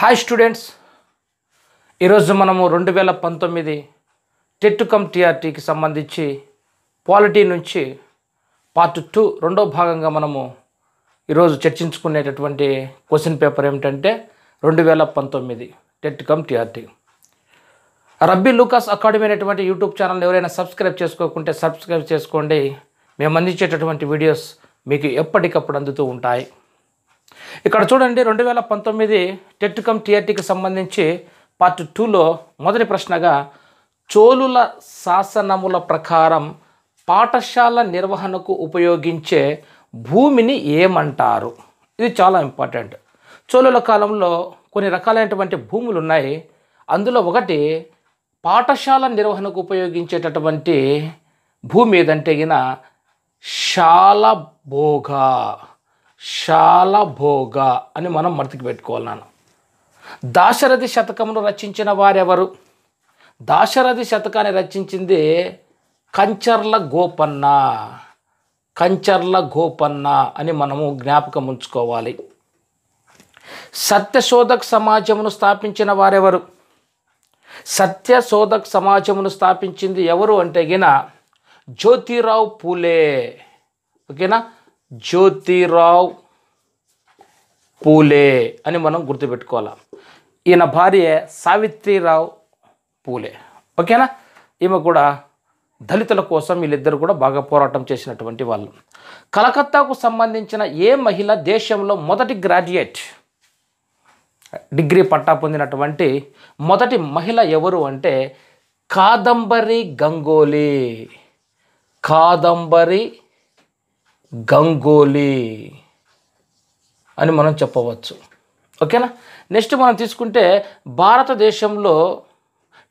hi students ఈరోజు మనము రెండు వేల పంతొమ్మిది టెట్ కమ్ టీఆర్టీకి సంబంధించి పాలిటీ నుంచి పార్ట్ టూ రెండో భాగంగా మనము ఈరోజు చర్చించుకునేటటువంటి క్వశ్చన్ పేపర్ ఏమిటంటే రెండు వేల పంతొమ్మిది TET cum TRT Rabbi Lucas academy అనేటువంటి యూట్యూబ్ ఛానల్ ఎవరైనా సబ్స్క్రైబ్ చేసుకోకుంటే సబ్స్క్రైబ్ చేసుకోండి మేము అందించేటటువంటి వీడియోస్ మీకు ఎప్పటికప్పుడు అందుతూ ఉంటాయి ఇక్కడ చూడండి రెండు వేల పంతొమ్మిది టెట్ కమ్ సంబంధించి పార్ట్ టూలో మొదటి ప్రశ్నగా చోళుల శాసనముల ప్రకారం పాఠశాల నిర్వహణకు ఉపయోగించే భూమిని ఏమంటారు ఇది చాలా ఇంపార్టెంట్ చోళుల కాలంలో కొన్ని రకాలైనటువంటి భూములు ఉన్నాయి అందులో ఒకటి పాఠశాల నిర్వహణకు ఉపయోగించేటటువంటి భూమి ఏదంటే ఈయన శాలభోగా శాలభోగ అని మనం మర్తికి పెట్టుకోవాలన్నాను దాశరథి శతకమును రచించిన వారెవరు దాశరథి శతకాన్ని రచించింది కంచర్ల గోపన్న కంచర్ల గోపన్న అని మనము జ్ఞాపకం ఉంచుకోవాలి సత్యశోధక్ సమాజమును స్థాపించిన వారెవరు సత్యశోధక్ సమాజమును స్థాపించింది ఎవరు అంటే గిన జ్యోతిరావు పూలే ఓకేనా జ్యోతిరావు పూలే అని మనం గుర్తుపెట్టుకోవాలి ఈయన భార్య సావిత్రిరావు పూలే ఓకేనా ఈమె కూడా దళితుల కోసం వీళ్ళిద్దరు కూడా బాగా పోరాటం చేసినటువంటి వాళ్ళు కలకత్తాకు సంబంధించిన ఏ మహిళ దేశంలో మొదటి గ్రాడ్యుయేట్ డిగ్రీ పట్టా పొందినటువంటి మొదటి మహిళ ఎవరు అంటే కాదంబరి గంగోలీ కాదంబరి గంగోలీ అని మనం చెప్పవచ్చు ఓకేనా నెక్స్ట్ మనం తీసుకుంటే భారతదేశంలో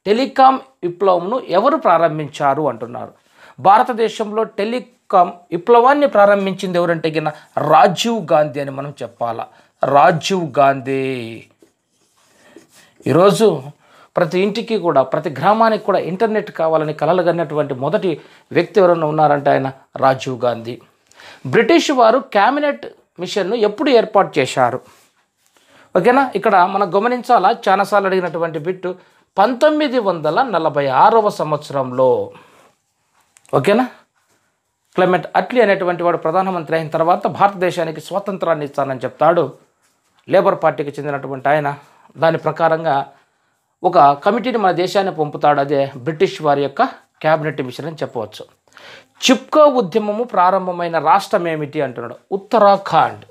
టెలికాం విప్లవంను ఎవరు ప్రారంభించారు అంటున్నారు భారతదేశంలో టెలికాం విప్లవాన్ని ప్రారంభించింది ఎవరంటే కింద రాజీవ్ గాంధీ అని మనం చెప్పాల రాజీవ్ గాంధీ ఈరోజు ప్రతి ఇంటికి కూడా ప్రతి గ్రామానికి కూడా ఇంటర్నెట్ కావాలని కలలుగన్నటువంటి మొదటి వ్యక్తి ఎవరైనా ఉన్నారంటే ఆయన రాజీవ్ గాంధీ బ్రిటిష్ వారు క్యాబినెట్ మిషన్ను ఎప్పుడు ఏర్పాటు చేశారు ఓకేనా ఇక్కడ మనం గమనించాలా చాలాసార్లు అడిగినటువంటి బిట్టు పంతొమ్మిది వందల నలభై ఆరవ సంవత్సరంలో ఓకేనా క్లైమేట్ అట్లీ అనేటువంటి వాడు ప్రధానమంత్రి అయిన తర్వాత భారతదేశానికి స్వాతంత్రాన్ని ఇస్తానని చెప్తాడు లేబర్ పార్టీకి చెందినటువంటి ఆయన దాని ప్రకారంగా ఒక కమిటీని మన దేశాన్ని పంపుతాడు అదే బ్రిటిష్ వారి యొక్క క్యాబినెట్ మిషన్ అని చెప్పవచ్చు చిప్కా ఉద్యమము ప్రారంభమైన రాష్ట్రం ఏమిటి అంటున్నాడు ఉత్తరాఖండ్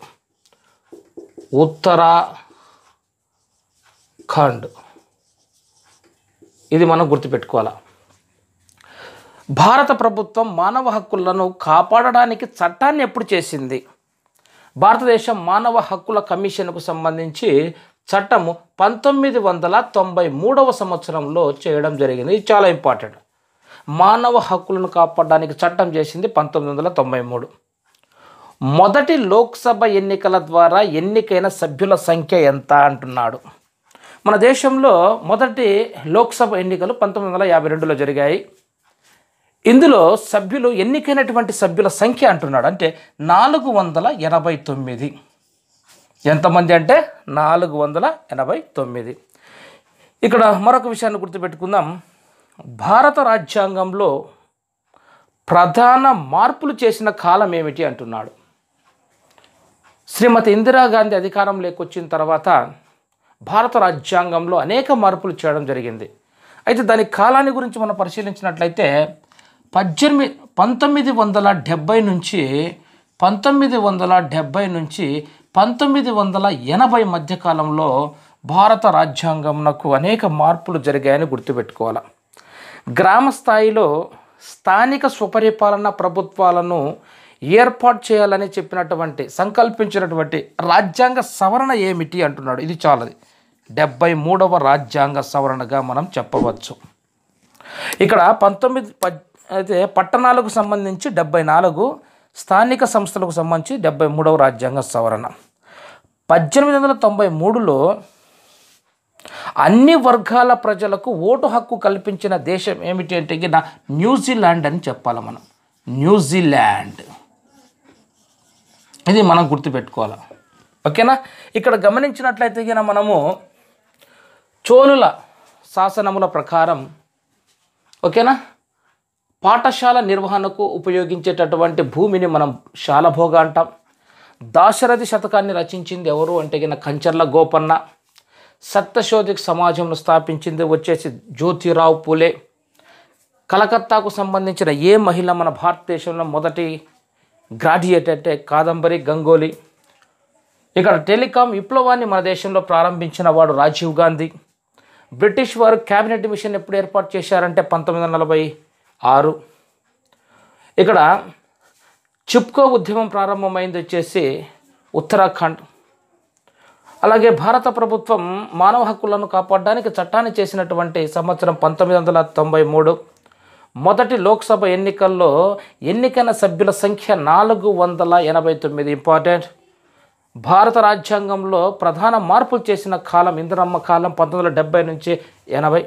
ఉత్తరాఖండ్ ఇది మనం గుర్తుపెట్టుకోవాలా భారత ప్రభుత్వం మానవ హక్కులను కాపాడడానికి చట్టాన్ని ఎప్పుడు చేసింది భారతదేశం మానవ హక్కుల కమిషన్కు సంబంధించి చట్టము పంతొమ్మిది వందల తొంభై మూడవ సంవత్సరంలో చేయడం జరిగింది ఇది చాలా ఇంపార్టెంట్ మానవ హక్కులను కాపాడడానికి చట్టం చేసింది పంతొమ్మిది వందల తొంభై మూడు మొదటి లోక్సభ ఎన్నికల ద్వారా ఎన్నికైన సభ్యుల సంఖ్య ఎంత అంటున్నాడు మన దేశంలో మొదటి లోక్సభ ఎన్నికలు పంతొమ్మిది వందల యాభై రెండులో జరిగాయి ఇందులో సభ్యులు ఎన్నికైనటువంటి సభ్యుల సంఖ్య అంటున్నాడు అంటే నాలుగు వందల ఎనభై తొమ్మిది ఎంతమంది అంటే నాలుగు వందల ఎనభై తొమ్మిది ఇక్కడ మరొక విషయాన్ని గుర్తుపెట్టుకుందాం భారత రాజ్యాంగంలో ప్రధాన మార్పులు చేసిన కాలం ఏమిటి అంటున్నాడు శ్రీమతి ఇందిరాగాంధీ అధికారం లేకొచ్చిన తర్వాత భారత రాజ్యాంగంలో అనేక మార్పులు చేయడం జరిగింది అయితే దాని కాలాన్ని గురించి మనం పరిశీలించినట్లయితే పద్దెనిమిది పంతొమ్మిది వందల డెబ్భై నుంచి పంతొమ్మిది వందల డెబ్భై నుంచి పంతొమ్మిది వందల ఎనభై మధ్యకాలంలో భారత రాజ్యాంగంకు అనేక మార్పులు జరిగాయని గుర్తుపెట్టుకోవాలి గ్రామ స్థాయిలో స్థానిక స్వపరిపాలన ప్రభుత్వాలను ఏర్పాటు చేయాలని చెప్పినటువంటి సంకల్పించినటువంటి రాజ్యాంగ సవరణ ఏమిటి అంటున్నాడు ఇది చాలది డెబ్బై మూడవ రాజ్యాంగ సవరణగా మనం చెప్పవచ్చు ఇక్కడ పంతొమ్మిది అయితే పట్టణాలకు సంబంధించి డెబ్బై నాలుగు స్థానిక సంస్థలకు సంబంధించి డెబ్బై మూడవ రాజ్యాంగ సవరణ పద్దెనిమిది వందల తొంభై మూడులో అన్ని వర్గాల ప్రజలకు ఓటు హక్కు కల్పించిన దేశం ఏమిటి అంటే న్యూజిలాండ్ అని చెప్పాలి మనం న్యూజిలాండ్ ఇది మనం గుర్తుపెట్టుకోవాలి ఓకేనా ఇక్కడ గమనించినట్లయితే కనుక మనము చోళుల శాసనముల ప్రకారం ఓకేనా పాఠశాల నిర్వహణకు ఉపయోగించేటటువంటి భూమిని మనం శాలభోగ అంటాం దాశరథి శతకాన్ని రచించింది ఎవరు అంటే కనుక కంచర్ల గోపన్న సప్తశోధిక సమాజంలో స్థాపించింది వచ్చేసి జ్యోతిరావు పూలే కలకత్తాకు సంబంధించిన ఏ మహిళ మన భారతదేశంలో మొదటి గ్రాడ్యుయేట్ అంటే కాదంబరి గంగోలీ ఇక్కడ టెలికాం విప్లవాన్ని మన దేశంలో ప్రారంభించిన వాడు రాజీవ్ గాంధీ బ్రిటిష్ వారు క్యాబినెట్ మిషన్ ఎప్పుడు ఏర్పాటు చేశారంటే పంతొమ్మిది వందల నలభై ఆరు ఇక్కడ చిప్కో ఉద్యమం ప్రారంభమైంది వచ్చేసి ఉత్తరాఖండ్ అలాగే భారత ప్రభుత్వం మానవ హక్కులను కాపాడడానికి చట్టాన్ని చేసినటువంటి సంవత్సరం పంతొమ్మిది వందల తొంభై మూడు మొదటి లోక్సభ ఎన్నికల్లో ఎన్నికైన సభ్యుల సంఖ్య నాలుగు వందల ఎనభై తొమ్మిది ఇంపార్టెంట్ భారత రాజ్యాంగంలో ప్రధాన మార్పులు చేసిన కాలం ఇందిరమ్మ కాలం పంతొమ్మిది వందల నుంచి ఎనభై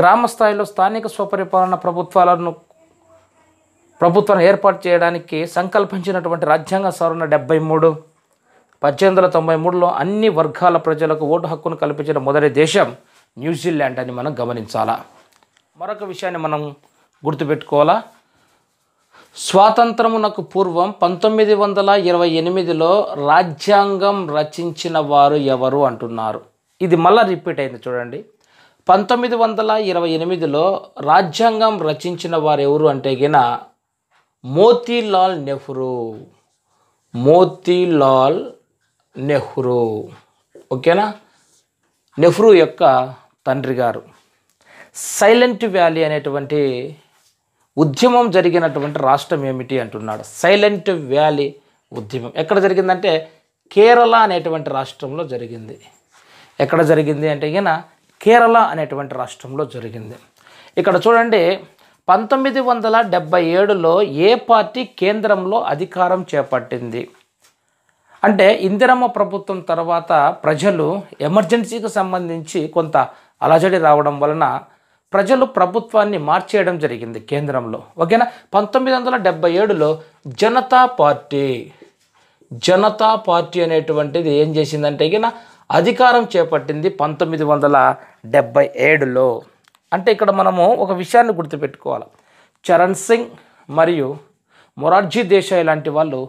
గ్రామ స్థాయిలో స్థానిక స్వపరిపాలన ప్రభుత్వాలను ప్రభుత్వం ఏర్పాటు చేయడానికి సంకల్పించినటువంటి రాజ్యాంగ సవరణ డెబ్బై మూడు పద్దెనిమిది వందల తొంభై మూడులో అన్ని వర్గాల ప్రజలకు ఓటు హక్కును కల్పించిన మొదటి దేశం న్యూజిలాండ్ అని మనం గమనించాలా మరొక విషయాన్ని మనం గుర్తుపెట్టుకోవాలా స్వాతంత్రమునకు పూర్వం పంతొమ్మిది వందల ఇరవై ఎనిమిదిలో రాజ్యాంగం రచించిన వారు ఎవరు అంటున్నారు ఇది మళ్ళీ రిపీట్ అయింది చూడండి పంతొమ్మిది వందల ఇరవై ఎనిమిదిలో రాజ్యాంగం రచించిన వారు ఎవరు అంటే గిన మోతీలాల్ నెహ్రూ మోతీలాల్ నెహ్రూ ఓకేనా నెహ్రూ యొక్క తండ్రి గారు సైలెంట్ వ్యాలీ అనేటువంటి ఉద్యమం జరిగినటువంటి రాష్ట్రం ఏమిటి అంటున్నాడు సైలెంట్ వ్యాలీ ఉద్యమం ఎక్కడ జరిగిందంటే కేరళ అనేటువంటి రాష్ట్రంలో జరిగింది ఎక్కడ జరిగింది అంటే ఈయన కేరళ అనేటువంటి రాష్ట్రంలో జరిగింది ఇక్కడ చూడండి పంతొమ్మిది వందల డెబ్బై ఏడులో ఏ పార్టీ కేంద్రంలో అధికారం చేపట్టింది అంటే ఇందిరమ్మ ప్రభుత్వం తర్వాత ప్రజలు ఎమర్జెన్సీకి సంబంధించి కొంత అలజడి రావడం వలన ప్రజలు ప్రభుత్వాన్ని మార్చేయడం జరిగింది కేంద్రంలో ఓకేనా పంతొమ్మిది వందల డెబ్బై ఏడులో జనతా పార్టీ జనతా పార్టీ అనేటువంటిది ఏం చేసిందంటే ఇక అధికారం చేపట్టింది పంతొమ్మిది వందల డెబ్బై ఏడులో అంటే ఇక్కడ మనము ఒక విషయాన్ని గుర్తుపెట్టుకోవాలి చరణ్ సింగ్ మరియు మొరార్జీ దేశాయ్ లాంటి వాళ్ళు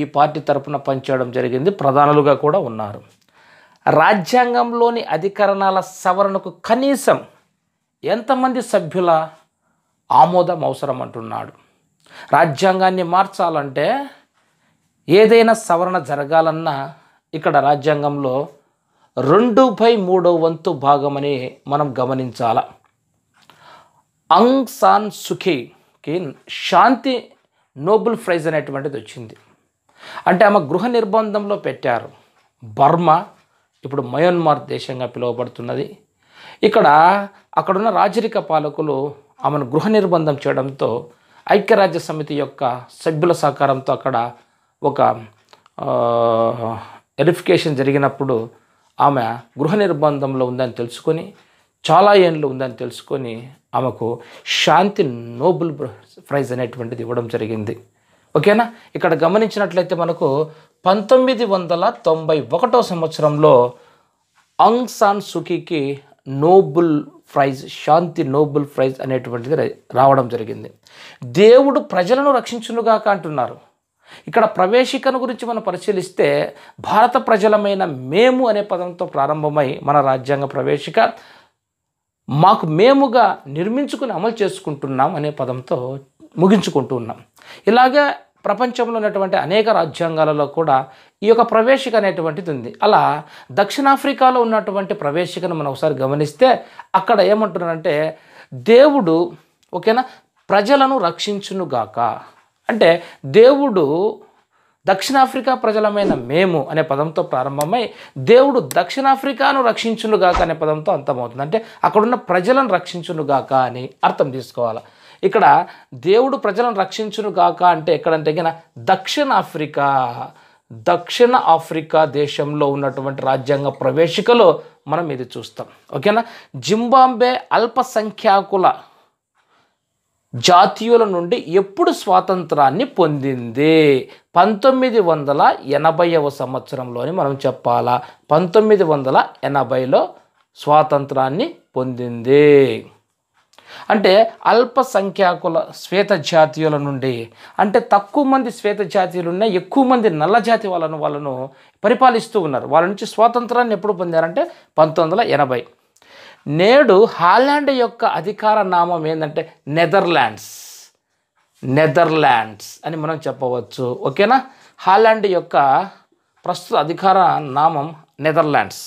ఈ పార్టీ తరపున పనిచేయడం జరిగింది ప్రధానులుగా కూడా ఉన్నారు రాజ్యాంగంలోని అధికరణాల సవరణకు కనీసం ఎంతమంది సభ్యుల ఆమోదం అవసరం అంటున్నాడు రాజ్యాంగాన్ని మార్చాలంటే ఏదైనా సవరణ జరగాలన్నా ఇక్కడ రాజ్యాంగంలో రెండు బై మూడో వంతు భాగమని మనం గమనించాల అంగ్ సాన్ సుఖీకి శాంతి నోబుల్ ప్రైజ్ అనేటువంటిది వచ్చింది అంటే ఆమె గృహ నిర్బంధంలో పెట్టారు బర్మా ఇప్పుడు మయన్మార్ దేశంగా పిలువబడుతున్నది ఇక్కడ అక్కడున్న రాజరిక పాలకులు ఆమెను గృహ నిర్బంధం చేయడంతో ఐక్యరాజ్య సమితి యొక్క సభ్యుల సహకారంతో అక్కడ ఒక వెరిఫికేషన్ జరిగినప్పుడు ఆమె గృహ నిర్బంధంలో ఉందని తెలుసుకొని చాలా ఏండ్లు ఉందని తెలుసుకొని ఆమెకు శాంతి నోబుల్ ప్రైజ్ అనేటువంటిది ఇవ్వడం జరిగింది ఓకేనా ఇక్కడ గమనించినట్లయితే మనకు పంతొమ్మిది వందల తొంభై ఒకటో సంవత్సరంలో అంగ్ సాన్ సుఖీకి నోబుల్ ప్రైజ్ శాంతి నోబుల్ ప్రైజ్ అనేటువంటిది రావడం జరిగింది దేవుడు ప్రజలను రక్షించునుగాక అంటున్నారు ఇక్కడ ప్రవేశికను గురించి మనం పరిశీలిస్తే భారత ప్రజలమైన మేము అనే పదంతో ప్రారంభమై మన రాజ్యాంగ ప్రవేశిక మాకు మేముగా నిర్మించుకుని అమలు చేసుకుంటున్నాం అనే పదంతో ముగించుకుంటూ ఉన్నాం ఇలాగే ప్రపంచంలో ఉన్నటువంటి అనేక రాజ్యాంగాలలో కూడా ఈ యొక్క ప్రవేశిక అనేటువంటిది ఉంది అలా దక్షిణాఫ్రికాలో ఉన్నటువంటి ప్రవేశికను మనం ఒకసారి గమనిస్తే అక్కడ ఏమంటున్నారంటే దేవుడు ఓకేనా ప్రజలను రక్షించునుగాక అంటే దేవుడు దక్షిణాఫ్రికా ప్రజలమైన మేము అనే పదంతో ప్రారంభమై దేవుడు దక్షిణాఫ్రికాను రక్షించునుగాక అనే పదంతో అంతమవుతుంది అంటే అక్కడున్న ప్రజలను రక్షించునుగాక అని అర్థం తీసుకోవాలి ఇక్కడ దేవుడు ప్రజలను రక్షించును గాక అంటే ఎక్కడంటే దక్షిణ దక్షిణాఫ్రికా దక్షిణ ఆఫ్రికా దేశంలో ఉన్నటువంటి రాజ్యాంగ ప్రవేశికలో మనం ఇది చూస్తాం ఓకేనా జింబాంబే అల్పసంఖ్యాకుల జాతీయుల నుండి ఎప్పుడు స్వాతంత్రాన్ని పొందింది పంతొమ్మిది వందల ఎనభైవ సంవత్సరంలోని మనం చెప్పాలా పంతొమ్మిది వందల ఎనభైలో స్వాతంత్రాన్ని పొందింది అంటే అల్పసంఖ్యాకుల శ్వేత జాతీయుల నుండి అంటే తక్కువ మంది శ్వేత జాతీయులు ఉన్నాయి ఎక్కువ మంది నల్ల జాతి వాళ్ళను వాళ్ళను పరిపాలిస్తూ ఉన్నారు వాళ్ళ నుంచి స్వాతంత్రాన్ని ఎప్పుడు పొందారంటే పంతొమ్మిది వందల ఎనభై నేడు హాల్యాండ్ యొక్క అధికార నామం ఏంటంటే నెదర్లాండ్స్ నెదర్లాండ్స్ అని మనం చెప్పవచ్చు ఓకేనా హాలాండ్ యొక్క ప్రస్తుత అధికార నామం నెదర్లాండ్స్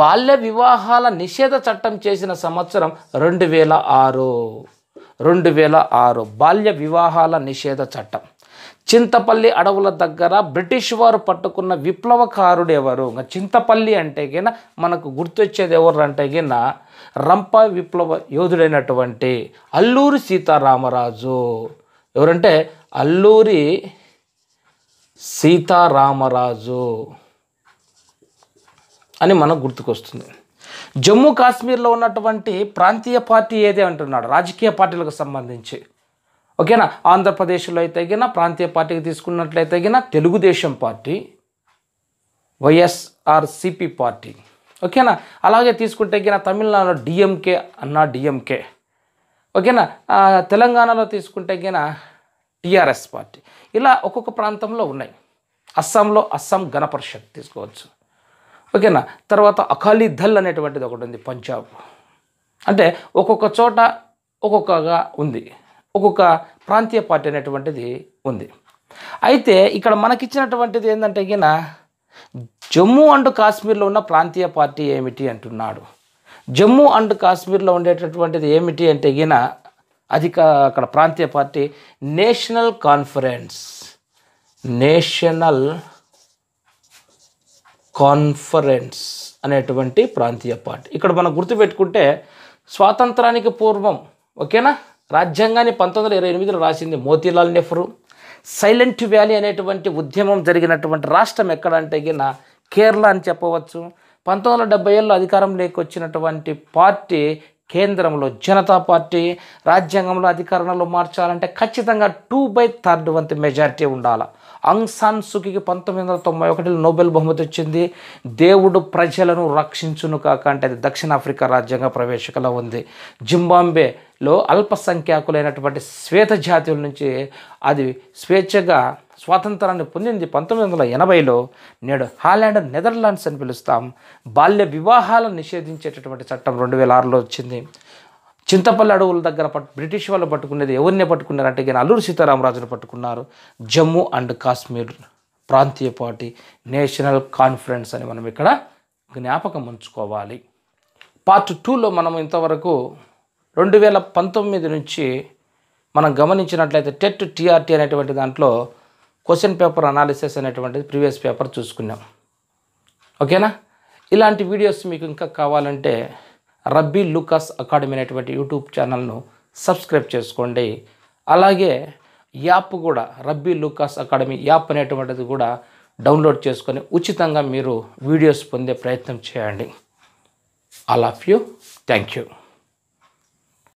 బాల్య వివాహాల నిషేధ చట్టం చేసిన సంవత్సరం రెండు వేల ఆరు రెండు వేల ఆరు బాల్య వివాహాల నిషేధ చట్టం చింతపల్లి అడవుల దగ్గర బ్రిటిష్ వారు పట్టుకున్న విప్లవకారుడు ఎవరు చింతపల్లి అంటే గిన మనకు గుర్తొచ్చేది ఎవరు అంటే గిన రంప విప్లవ యోధుడైనటువంటి అల్లూరి సీతారామరాజు ఎవరంటే అల్లూరి సీతారామరాజు అని మనకు గుర్తుకొస్తుంది జమ్మూ కాశ్మీర్లో ఉన్నటువంటి ప్రాంతీయ పార్టీ ఏదే అంటున్నాడు రాజకీయ పార్టీలకు సంబంధించి ఓకేనా ఆంధ్రప్రదేశ్లో అయితే గిన ప్రాంతీయ పార్టీకి తీసుకున్నట్లయితే గిన తెలుగుదేశం పార్టీ వైఎస్ఆర్సిపి పార్టీ ఓకేనా అలాగే తీసుకుంటే గిన తమిళనాడులో డిఎంకే అన్నా డిఎంకే ఓకేనా తెలంగాణలో తీసుకుంటే గిన టీఆర్ఎస్ పార్టీ ఇలా ఒక్కొక్క ప్రాంతంలో ఉన్నాయి అస్సాంలో అస్సాం గణపరిషత్ తీసుకోవచ్చు ఓకేనా తర్వాత అకాలీ దల్ అనేటువంటిది ఒకటి ఉంది పంజాబ్ అంటే ఒక్కొక్క చోట ఒక్కొక్కగా ఉంది ఒక్కొక్క ప్రాంతీయ పార్టీ అనేటువంటిది ఉంది అయితే ఇక్కడ మనకిచ్చినటువంటిది ఏంటంటే ఈయన జమ్మూ అండ్ కాశ్మీర్లో ఉన్న ప్రాంతీయ పార్టీ ఏమిటి అంటున్నాడు జమ్మూ అండ్ కాశ్మీర్లో ఉండేటటువంటిది ఏమిటి అంటే ఈయన అధిక అక్కడ ప్రాంతీయ party national conference national conference అనేటువంటి ప్రాంతీయ పార్టీ ఇక్కడ మనం గుర్తుపెట్టుకుంటే స్వాతంత్రానికి పూర్వం ఓకేనా రాజ్యాంగాన్ని పంతొమ్మిది వందల ఇరవై ఎనిమిదిలో రాసింది మోతీలాల్ నెహ్రూ సైలెంట్ వ్యాలీ అనేటువంటి ఉద్యమం జరిగినటువంటి రాష్ట్రం ఎక్కడ అంటే గిన కేరళ అని చెప్పవచ్చు పంతొమ్మిది వందల డెబ్బై ఏళ్ళలో అధికారం లేకొచ్చినటువంటి పార్టీ కేంద్రంలో జనతా పార్టీ రాజ్యాంగంలో అధికారంలో మార్చాలంటే ఖచ్చితంగా టూ బై థర్డ్ వంతు మెజారిటీ ఉండాలా అంగ్ సాన్ పంతొమ్మిది వందల తొంభై ఒకటిలో నోబెల్ బహుమతి వచ్చింది దేవుడు ప్రజలను రక్షించును కాక అంటే అది దక్షిణాఫ్రికా రాజ్యాంగ ప్రవేశికలో ఉంది జింబాంబేలో అల్పసంఖ్యాకులైనటువంటి శ్వేత జాతుల నుంచి అది స్వేచ్ఛగా స్వాతంత్రాన్ని పొందింది పంతొమ్మిది వందల ఎనభైలో నేడు హాలాండ్ నెదర్లాండ్స్ అని పిలుస్తాం బాల్య వివాహాలను నిషేధించేటటువంటి చట్టం రెండు వేల ఆరులో వచ్చింది చింతపల్లి అడవుల దగ్గర పట్టు బ్రిటిష్ వాళ్ళు పట్టుకునేది ఎవరిని పట్టుకున్నారంటే ఈయన అల్లూరు సీతారామరాజును పట్టుకున్నారు జమ్మూ అండ్ కాశ్మీర్ ప్రాంతీయ పార్టీ నేషనల్ కాన్ఫరెన్స్ అని మనం ఇక్కడ జ్ఞాపకం ఉంచుకోవాలి పార్ట్ టూలో మనం ఇంతవరకు రెండు వేల పంతొమ్మిది నుంచి మనం గమనించినట్లయితే టెట్ టీఆర్టీ అనేటువంటి దాంట్లో క్వశ్చన్ పేపర్ అనాలిసిస్ అనేటువంటిది ప్రీవియస్ పేపర్ చూసుకున్నాం ఓకేనా ఇలాంటి వీడియోస్ మీకు ఇంకా కావాలంటే రబ్బీ లుకాస్ అకాడమీ అనేటువంటి యూట్యూబ్ ఛానల్ను సబ్స్క్రైబ్ చేసుకోండి అలాగే యాప్ కూడా రబ్బీ లుకాస్ అకాడమీ యాప్ అనేటువంటిది కూడా డౌన్లోడ్ చేసుకొని ఉచితంగా మీరు వీడియోస్ పొందే ప్రయత్నం చేయండి all of you thank you